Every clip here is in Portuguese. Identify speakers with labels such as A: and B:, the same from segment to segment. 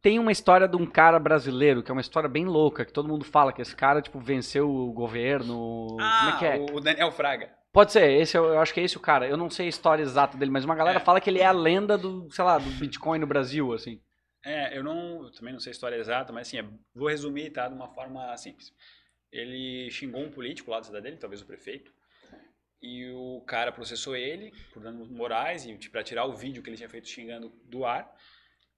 A: Tem uma história de um cara brasileiro, que é uma história bem louca, que todo mundo fala que esse cara, tipo, venceu o governo. Ah, Como é ah, que é?
B: O Daniel Fraga.
A: Pode ser, esse, é eu acho que é esse o cara. Eu não sei a história exata dele, mas uma galera é. fala que ele é a lenda do, sei lá, do Bitcoin no Brasil, assim.
B: É, eu não, eu também não sei a história exata, mas assim, é, vou resumir, tá, de uma forma simples. Ele xingou um político lá da cidade dele, talvez o prefeito, e o cara processou ele por danos morais e para tipo, tirar o vídeo que ele tinha feito xingando do ar.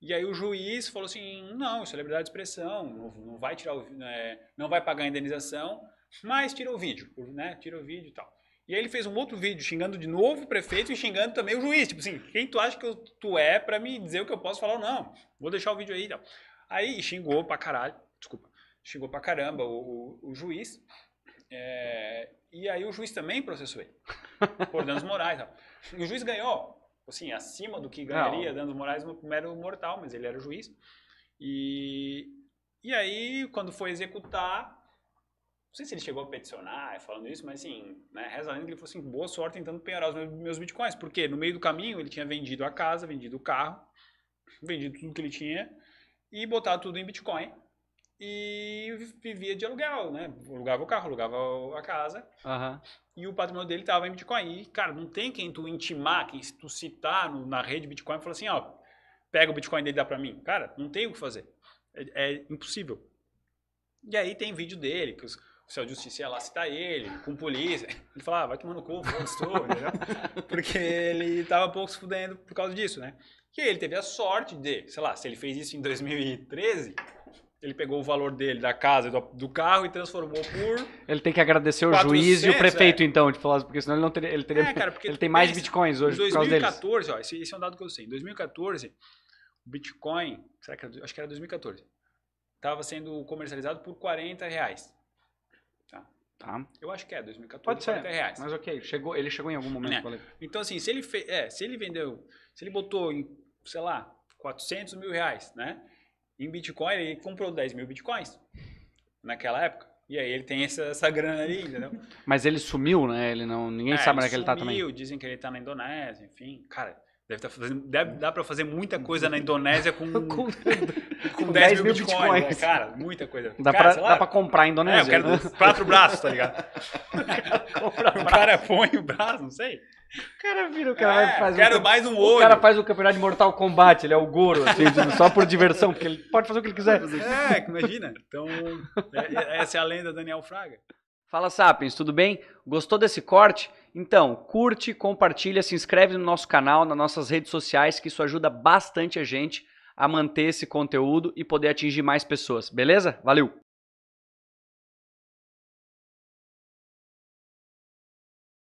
B: E aí o juiz falou assim, não, isso é liberdade de expressão, não, não vai tirar o, é, não vai pagar a indenização, mas tira o vídeo, né? Tira o vídeo e tal. E aí ele fez um outro vídeo xingando de novo o prefeito e xingando também o juiz. Tipo assim, quem tu acha que eu, tu é para me dizer o que eu posso falar ou não? Vou deixar o vídeo aí e tal. Aí xingou pra caralho, desculpa, xingou pra caramba o, o, o juiz. É, e aí o juiz também processou ele por danos morais. Tal. E o juiz ganhou, assim, acima do que ganharia Dando Moraes no mero mortal, mas ele era juiz. E, e aí, quando foi executar, não sei se ele chegou a peticionar é, falando isso, mas assim, né, reza a lenda que ele falou assim, boa sorte tentando penhorar os meus, meus bitcoins, porque no meio do caminho ele tinha vendido a casa, vendido o carro, vendido tudo que ele tinha e botado tudo em bitcoin e vivia de aluguel, né? Alugava o carro, alugava a casa. Uhum. E o patrimônio dele estava em Bitcoin. E, cara, não tem quem tu intimar, quem tu citar no, na rede Bitcoin e falar assim, ó, pega o Bitcoin dele e dá para mim. Cara, não tem o que fazer. É, é, impossível. E aí tem vídeo dele, que os, o seu justiça ia lá citar ele, com polícia. Ele falava, ah, vai tomar no cu, estou, Porque ele tava pouco se fudendo por causa disso, né? Que ele teve a sorte de, sei lá, se ele fez isso em 2013, ele pegou o valor dele, da casa do, do carro e transformou por.
A: Ele tem que agradecer o juiz e o prefeito, é. então, falar porque senão ele não teria. Ele, teria, é, cara, ele tem mais pensa, bitcoins hoje. Em 2014,
B: ó, esse, esse, é um dado que eu sei. Em 2014, o Bitcoin, será que era, acho que era 2014, estava sendo comercializado por 40 reais. Tá. tá. Eu acho que é 2014. Pode ser. 40 reais. Mas ok, chegou, ele chegou em algum momento. É. Então, assim, se ele, fe, é, se ele vendeu, se ele botou em, sei lá, 400 mil reais, né? em Bitcoin, ele comprou 10 mil Bitcoins naquela época. E aí ele tem essa, essa grana ali, entendeu?
A: Mas ele sumiu, né? Ele não, ninguém é, sabe onde é que ele tá também. Ele sumiu,
B: dizem que ele tá na Indonésia, enfim. Cara, Deve tá fazendo, deve, dá para fazer muita coisa na Indonésia com, com,
A: com 10, mil bitcoins. cara, muita coisa. Dá para comprar a Indonésia. É, eu quero né? quatro braços, tá ligado?
B: o cara, o cara põe o braço, não sei. O
A: cara vira, o cara é, vai fazer. Quero um, mais um olho. O cara faz o um campeonato de Mortal Kombat, ele é o Goro, assim, só por diversão, porque ele pode fazer o que ele quiser. É, imagina. Então, é, é, essa
B: é a lenda Daniel Fraga.
A: Fala Sapiens, tudo bem? Gostou desse corte? Então, curte, compartilha, se inscreve no nosso canal, nas nossas redes sociais, que isso ajuda bastante a gente a manter esse conteúdo e poder atingir mais pessoas, beleza? Valeu!